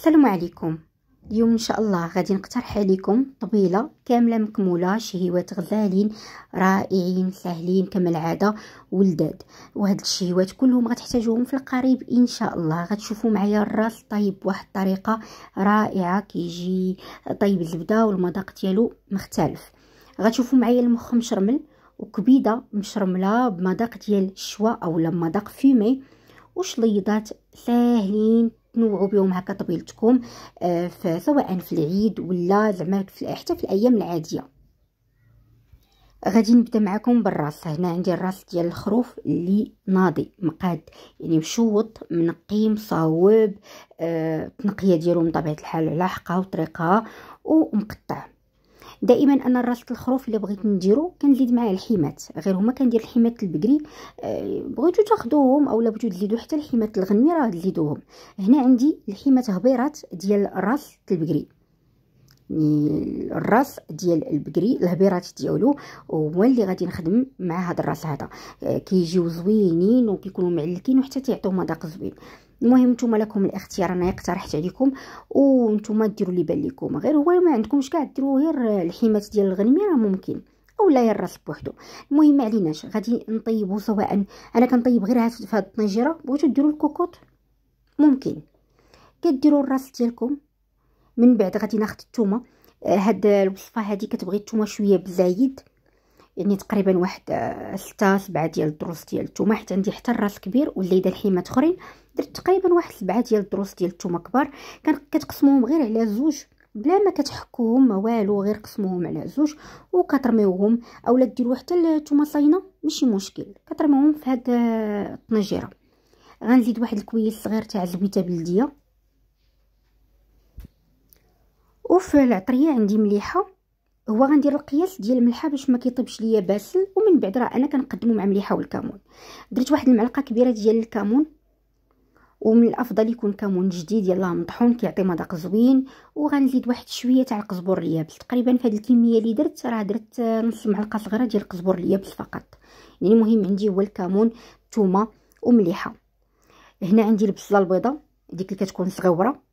السلام عليكم اليوم ان شاء الله غادي نقترح عليكم طبيله كامله مكموله شهيوات غزالين رائعين ساهلين كما العاده ولداد وهاد الشهيوات كلهم غتحتاجوهم في القريب ان شاء الله غتشوفوا معايا الراس طيب بواحد الطريقه رائعه كيجي طيب الزبده والمذاق ديالو مختلف غتشوفوا معايا المخ مشرمل وكبيده مشرمله بمذاق ديال الشوا اولا مذاق فيمي وشليضات ساهلين تنوعوا بهم هكا طبيلتكم آه سواء في العيد ولا زعما حتى في الايام العاديه غادي نبدا معكم بالراس هنا عندي الراس ديال الخروف اللي ناضي مقاد يعني مشوط منقي مصاوب آه التنقيه ديالو من طبيعه الحال على حقه وطريقه ومقطع دائما انا راسه الخروف اللي بغيت نديرو كنزيد معاه الحيمات غير هما كندير الحيمات البقري آه، بغيتو تاخذوهم اولا بغيتو تزيدو حتى الحيمات الغنمي راه تزيدوهم هنا عندي الحيمات هبيرات ديال راس البقري الراس ديال البقري الهبيرات ديالو هو اللي غادي نخدم مع هذا الراس هذا آه، كيجيو زوينين وكيكونوا معلكين وحتى تيعطيو مذاق زوين المهم نتوما لكم الاختيار انا اقترحت عليكم وانتم ديروا اللي بان لكم غير هو ما عندكمش كاع ديروا غير الحيمات ديال الغنمي راه ممكن اولا يا الراس بوحدو المهم ما عليناش غادي نطيبو سواء انا كنطيب غير هاد الطنجره بغيتو ديروا الكوكوط ممكن كديروا الراس ديالكم من بعد غادي ناخذ الثومه آه، هاد الوصفه هادي كتبغي الثومه شويه بزايد يعني تقريبا واحد آه، ستة سبعة ديال الدروس ديال الثومه حيت عندي حتى الراس كبير والليده الحيمات اخرين درت تقريبا واحد سبعة ديال الدروس ديال الثومه كبار كتقسموهم غير على زوج بلا ما كتحكوهم ما والو غير قسموهم على زوج وكترميوهم اولا ديروا حتى الثومه صاينه ماشي مشكل كترميوهم في هاد آه، الطنجره غنزيد واحد الكويس صغير تاع زويته بلديه وفي العطريه عندي مليحه هو غندير القياس ديال الملحه باش ما كيطيبش ليا باسل ومن بعد راه انا كنقدمو مع مليحه والكمون درت واحد المعلقه كبيره ديال الكمون ومن الافضل يكون كمون جديد يلاه مطحون كيعطي مذاق زوين وغنزيد واحد شويه تاع القزبر اليابس تقريبا في هذه الكميه اللي درت راه درت نص معلقه صغيره ديال القزبر اليابس فقط يعني المهم عندي هو الكمون الثومه ومليحه هنا عندي البصله البيضاء ديك اللي كتكون صغيره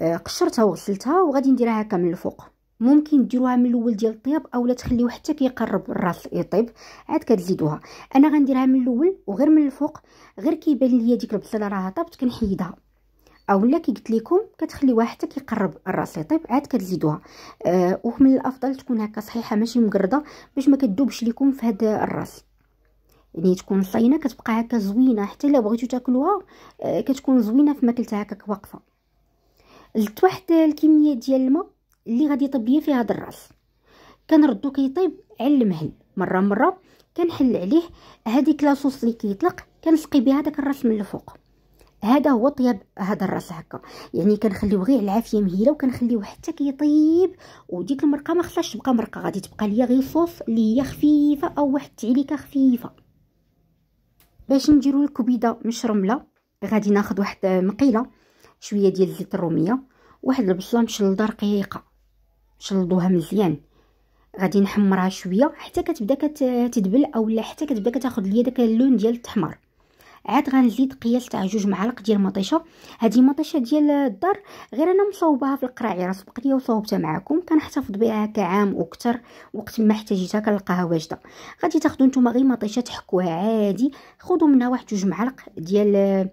آه، قشرتها وغسلتها وغادي نديرها هكا من الفوق ممكن ديروها من الاول ديال الطياب اولا تخليوه حتى كيقرب الراس يطيب عاد كتزيدوها انا غنديرها من الاول وغير من الفوق غير كيبان ليا ديك البصله راها طابت كنحيدها اولا كي قلت لكم كتخليوها حتى كيقرب الراس يطيب عاد كتزيدوها أه ومن الافضل تكون هكا صحيحه ماشي مقرده باش ما كتذوبش لكم في هاد الراس يعني تكون صاينه كتبقى هكا زوينه حتى الا بغيتو تاكلوها أه كتكون زوينه في ماكلتها هكاك واقفه زدت واحد الكميه ديال الماء اللي غادي يطيب ليا فيها هاد الراس كنردو كيطيب على المهل مره مره كنحل عليه هذيك لاصوص اللي كيطلق كنسقي بها داك الراس من الفوق هذا هو طياب هذا الراس هكا يعني كنخليو غير العافيه مهيله وكنخليوه حتى كيطيب وديك المرقه ما خصهاش تبقى مرقه غادي تبقى ليا غير صوص اللي هي خفيفه او واحد التعليكه خفيفه باش نديرو الكبيده مشرمله غادي ناخذ واحد مقيله شويه ديال زيت الروميه واحد البصله مشلده رقيقه شلضوها مزيان غادي نحمرها شويه حتى كتبدا كتدبل اولا حتى كتبدا كتاخذ ليا داك اللون ديال التحمر عاد غنزيد قياس تاع جوج معالق ديال مطيشه هذه مطيشه ديال الدار غير انا مصوباها في القراعي راه سبق ليا وصوبتها معكم كنحتفظ بها كعام واكثر وقت ما احتاجيتها كنلقاها واجده غادي تاخذوا نتوما غير مطيشه تحكوها عادي خذوا منها واحد جوج معالق ديال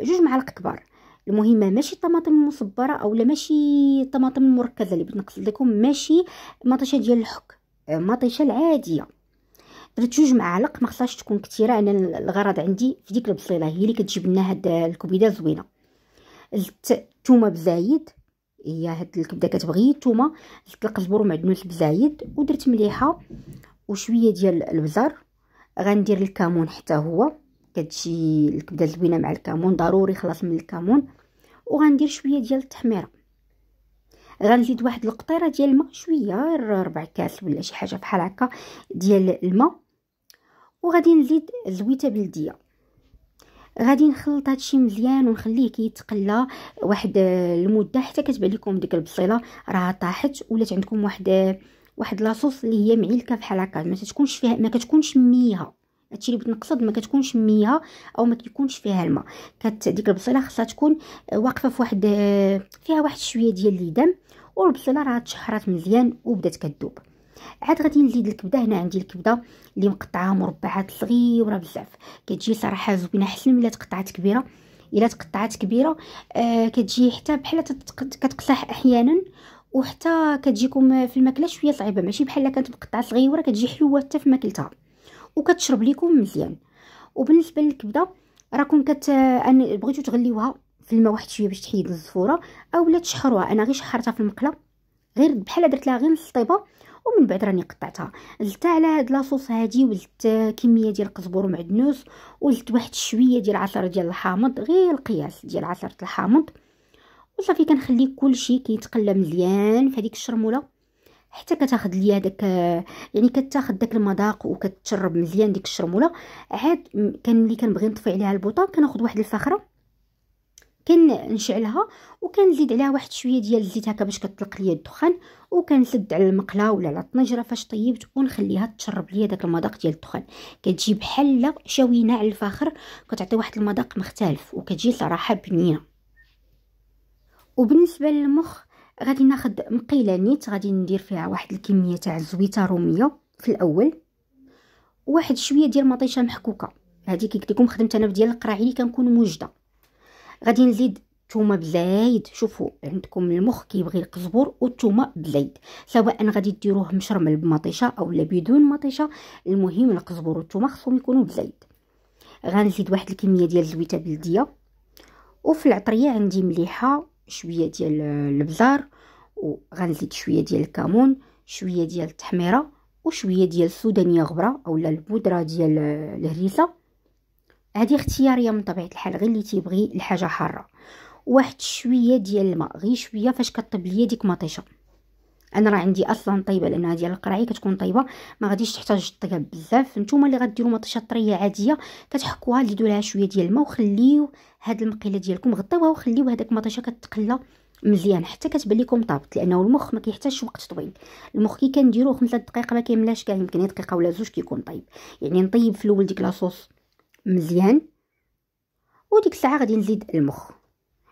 جوج معالق كبار المهمه ماشي الطماطم المصبره اولا ماشي الطماطم المركزه اللي بغيت نقصد لكم ماشي مطيشه ديال الحك مطيشه العاديه درت جوج معالق ما خصهاش تكون كثيره انا الغرض عندي في ديك البصيله هي اللي كتجيب لنا هاد الكبيده زوينه زدت الثومه بزايد هي هاد الكبده كتبغي الثومه زدت القزبر ومعدنوس بزايد ودرت مليحه وشويه ديال البزر غندير الكمون حتى هو كتجي الكبده زوينه مع الكمون ضروري خلاص من الكمون وغندير شويه ديال التحميره غنزيد واحد القطيره ديال الماء شويه ربع كاس ولا شي حاجه بحال هكا ديال الماء وغادي نزيد زويته بلديه غادي نخلط هادشي مزيان ونخليه كيتقلى واحد المده حتى كتبان لكم ديك البصيله راها طاحت ولات عندكم واحد واحد لاصوص اللي هي معلكه بحال هكا ما تكونش فيها ما كتكونش ميه هادشي اللي بغيت نقصد ما كتكونش ميه او ما كيكونش فيها الماء كت ديك البصيله خصها تكون واقفه في واحد فيها واحد شويه ديال الدم والبصيله راه تشحرات مزيان وبدات كذوب عاد غادي نزيد الكبده هنا عندي الكبده اللي مقطعه مربعات صغيره بزاف كتجي صراحه زوينه حسن ملي تقطعات كبيره الا تقطعات كبيره آه كتجي حتى بحال كتقصح احيانا وحتى كتجيكم في الماكله شويه صعيبه ماشي بحال كانت مقطعه صغيره كتجي حلوه حتى في ماكلتها وكتشرب ليكم مزيان وبالنسبه للكبده راكم كت انا بغيتو تغليوها في الماء واحد شويه باش تحيد الزفوره اولا تشحروها انا غير شحرتها في المقله غير بحال درت لها غير نص طيبه ومن بعد راني قطعتها زدت على هاد لاصوص هادي وزدت كميه ديال القزبر ومعدنوس وزدت واحد شويه ديال عصير ديال الحامض غير القياس ديال عصير الحامض وصافي كنخلي كلشي كيتقلى مزيان في هذيك الشرموله حتى كتاخد ليا داك يعني كتاخد داك المذاق وكتشرب مزيان ديك الشرموله عاد كان ملي كنبغي نطفي عليها البوطه كناخذ واحد الفخره كنشعلها وكنزيد عليها واحد شويه ديال الزيت هكا باش كطلق ليا الدخان وكنسد على المقله ولا على الطنجره فاش طيبت ونخليها تشرب ليا داك المذاق ديال الدخان كتجي بحال شوينا على الفاخر كتعطي واحد المذاق مختلف وكتجي صراحه بنينه وبالنسبه للمخ غادي ناخد مقيله نيت غادي ندير فيها واحد الكميه تاع الزويته روميه في الاول واحد شويه ديال مطيشه محكوكه هذه قلت لكم خدمت انا ديال القراعي اللي كنكون موجده غادي نزيد الثومه بزايد شوفوا عندكم المخ كيبغي القزبر والثومه بزايد سواء غادي ديروه مشرمل بمطيشه اولا بدون مطيشه المهم القزبر والثومه خصهم يكونوا بزايد غنزيد واحد الكميه ديال الزويته بلديه وفي العطريه عندي مليحه شويه ديال البزار وغنزيد شويه ديال الكمون شويه ديال التحميره وشويه ديال السودانيه غبره اولا البودره ديال الهريسه هذه اختياريه من طبيعه الحال غير اللي تيبغي الحاجه حاره واحد شويه ديال الماء غير شويه فاش كطيب ليا ديك مطيشه انا راه عندي اصلا طيبه لانها ديال القرعي كتكون طيبه ما غاديش تحتاج تطيب بزاف نتوما اللي غديروا مطيشه طريه عاديه كتحكوها زيدوا لها شويه ديال الماء وخليو هاد المقيله ديالكم غطيوها وخليو هذاك المطيشه كتقلى مزيان حتى كتبان لكم طابت لانه المخ ما كيحتاجش وقت طويل المخ كي كنديروه خمسة دقائق ما كيملاش كاع يمكن دقيقه ولا زوج كيكون طيب يعني نطيب في الاول ديك لاصوص مزيان وديك الساعه غادي نزيد المخ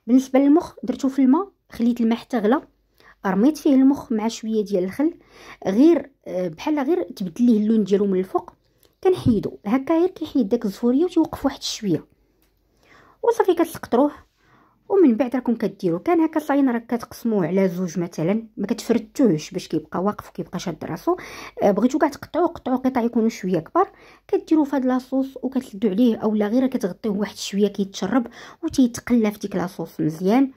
بالنسبه للمخ درتو في الماء خليت الماء حتى غلا رميت فيه المخ مع شويه ديال الخل غير آه، بحال غير تبدل ليه اللون ديالو من الفوق كنحيدو هكا غير كيحيد داك الزفوريه وتوقف واحد شويه وصافي كتسقطروه ومن بعد راكم كديروا كان هكا صاين راك كتقسموه على زوج مثلا ما كتفردتوهش باش كيبقى واقف وكيبقى شاد راسو آه، بغيتو كاع تقطعوه قطعوه قطع يكونوا شويه كبار كديروا فهاد لاصوص وكتسدوا عليه اولا غير كتغطيوه واحد شويه كيتشرب وتيتقلى في ديك لاصوص مزيان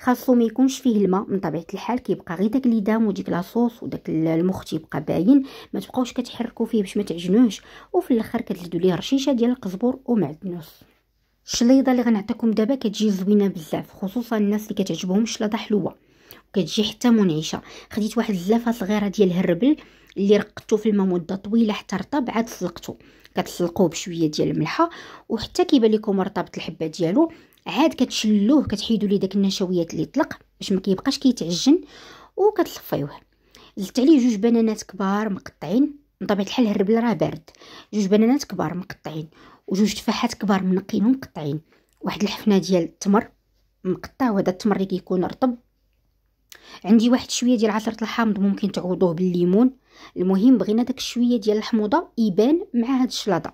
خاصو ما يكونش فيه الماء من طبيعه الحال كيبقى غير داك ليدام وديك لاصوص وداك المخ تيبقى باين ما تبقاوش كتحركوا فيه باش ما تعجنوش وفي الاخر كتزيدوا ليه رشيشه ديال القزبر ومعدنوس الشليضه اللي غنعطيكم دابا كتجي زوينه بزاف خصوصا الناس اللي كتعجبهم الشلاضه حلوه وكتجي حتى منعشه خديت واحد الزلافه صغيره ديال الهربل اللي رقدته في الماء مده طويله حتى رطب عاد سلقته كتسلقوه بشويه ديال الملحه وحتى كيبان لكم رطبت الحبه ديالو عاد كتشلوه كتحيدوا ليه داك النشويات اللي طلق باش ما كيبقاش كيتعجن وكتلفيوه زدت عليه جوج بنانات كبار مقطعين بطبيعه طبيعه الحال الربل راه بارد جوج بنانات كبار مقطعين وجوج تفاحات كبار منقين ومقطعين واحد الحفنه ديال التمر مقطع وهذا التمر اللي كيكون رطب عندي واحد شويه ديال عصره الحامض ممكن تعوضوه بالليمون المهم بغينا داك الشويه ديال الحموضه يبان مع هاد الشلاضه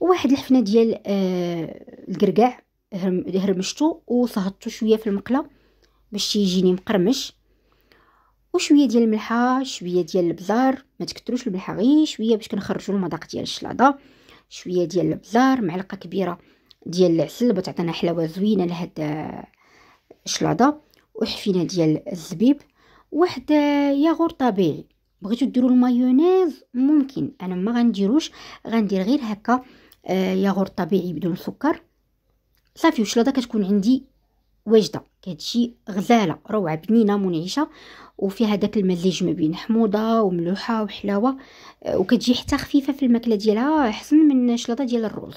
وواحد الحفنه ديال آه الكركاع هرمشتو وصهدتو شويه في المقله باش يجيني مقرمش وشويه ديال الملحه شويه ديال البزار ما تكثروش الملحه غير شويه باش كنخرجوا المذاق ديال الشلاضه شويه ديال البزار معلقه كبيره ديال العسل بتعطينا حلاوه زوينه لهاد الشلاضه وحفينه ديال الزبيب واحد ياغور طبيعي بغيتو ديروا المايونيز ممكن انا ما غنديروش غندير غير هكا آه، ياغور طبيعي بدون سكر صافي وشلاضه كتكون عندي واجده كتجي غزاله روعه بنينه منعشه وفيها داك المزيج ما بين حموضه وملوحه وحلاوه آه، وكتجي حتى خفيفه في الماكله ديالها احسن من شلاضه ديال الروز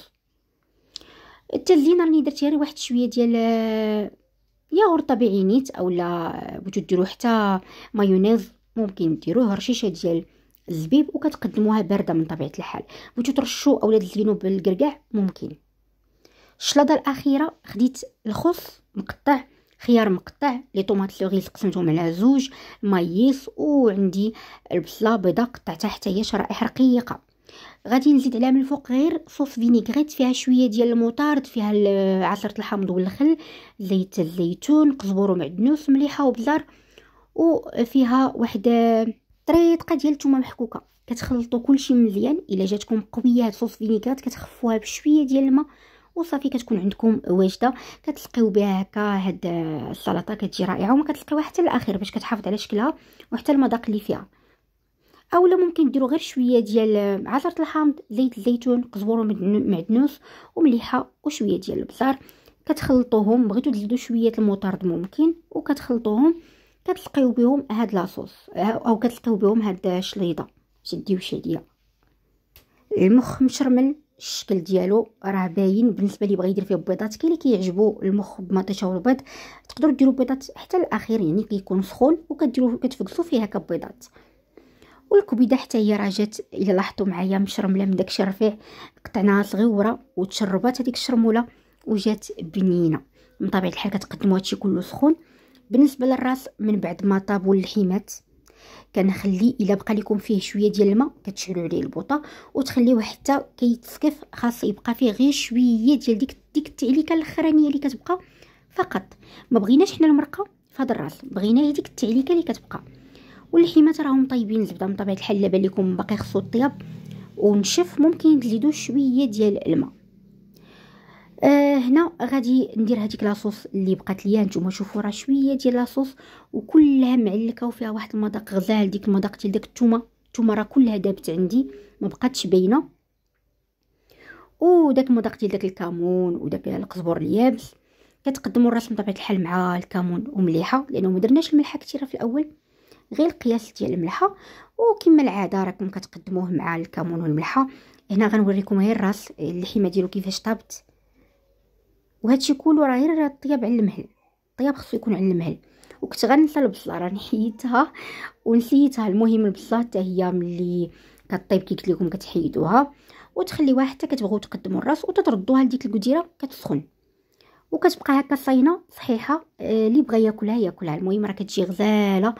حتى راني درت غير واحد شويه ديال آه، ياغورت طبيعي نيت اولا بغيتو ديرو حتى مايونيز ممكن ديروه رشيشه ديال الزبيب وكتقدموها بارده من طبيعه الحال بغيتو ترشوا اولاد الزينو بالكركاع ممكن الشلاضه الاخيره خديت الخس مقطع خيار مقطع لي طوماط سوغيس قسمتهم على زوج مايس وعندي البصله بيضه قطعتها حتى هي شرائح رقيقه غادي نزيد عليها من الفوق غير صوص فينيغريت فيها شويه ديال المطارد فيها عصره الحامض والخل زيت الزيتون قزبر ومعدنوس مليحه وبزار وفيها واحد طريقه ديال الثومه محكوكه كتخلطوا كلشي مزيان الا جاتكم قويه هاد صوص فينيغريت كتخفوها بشويه ديال الماء وصافي كتكون عندكم واجده كتلقيو بها هكا هاد السلطه كتجي رائعه وما كتلقيوها حتى الاخير باش كتحافظ على شكلها وحتى المذاق اللي فيها اولا ممكن ديروا غير شويه ديال عصره الحامض زيت الزيتون قزبر ومعدنوس ومليحه وشويه ديال البزار كتخلطوهم بغيتو تزيدوا شويه المطرد ممكن وكتخلطوهم كتلقيو بهم هاد لاصوص او كتلقيو بهم هاد الشليضه شديو شديه المخ مشرمل الشكل ديالو راه باين بالنسبه لي بغى يدير فيه بيضات كاين اللي كيعجبو المخ بمطيشه والبيض تقدروا ديروا بيضات حتى الاخير يعني كيكون سخون وكديروا كتفقسوا فيه هكا بيضات والكبيده حتى هي راه جات الا لاحظتوا معايا مشرمله من داكشي رفيع قطعناها صغيوره وتشربات هذيك الشرموله وجات بنينه من طبيعه الحال كتقدموا هادشي كله سخون بالنسبه للراس من بعد ما طابوا اللحيمات كنخليه الا بقى لكم فيه شويه ديال الماء كتشعلوا عليه البوطه وتخليوه حتى كيتسكف خاص يبقى فيه غير شويه ديال ديك ديك التعليكه الاخرانيه اللي كتبقى فقط ما بغيناش حنا المرقه في هذا الراس بغينا هي ديك التعليكه اللي كتبقى واللحيمات راهم طيبين الزبده من طبيعه الحال بان لكم باقي خصو الطياب ونشف ممكن تزيدوا شويه ديال الماء آه هنا غادي ندير هذيك لاصوص اللي بقات ليا نتوما شوفوا راه شويه ديال لاصوص وكلها معلكه وفيها واحد المذاق غزال ديك المذاق ديال داك الثومه الثومه راه كلها دابت عندي ما بقاتش باينه وداك المذاق ديال داك الكمون وداك القزبر اليابس كتقدموا الراس بطبيعه الحال مع الكمون ومليحه لانه ما درناش الملحه كثيره في الاول غير القياس ديال الملحه وكما العاده راكم كتقدموه مع الكمون والملحه هنا غنوريكم غير الراس اللحمه ديالو كيفاش طابت وهادشي كله راه غير الطياب على المهل الطياب خصو يكون على المهل وكنت غنسى البصله راني حيدتها ونسيتها المهم البصله حتى هي ملي كطيب كي قلت لكم كتحيدوها وتخليوها حتى كتبغوا تقدموا الراس وتتردوها لديك الكوديره كتسخن وكتبقى هكا صاينه صحيحه آه، اللي بغى ياكلها ياكلها المهم راه كتجي غزاله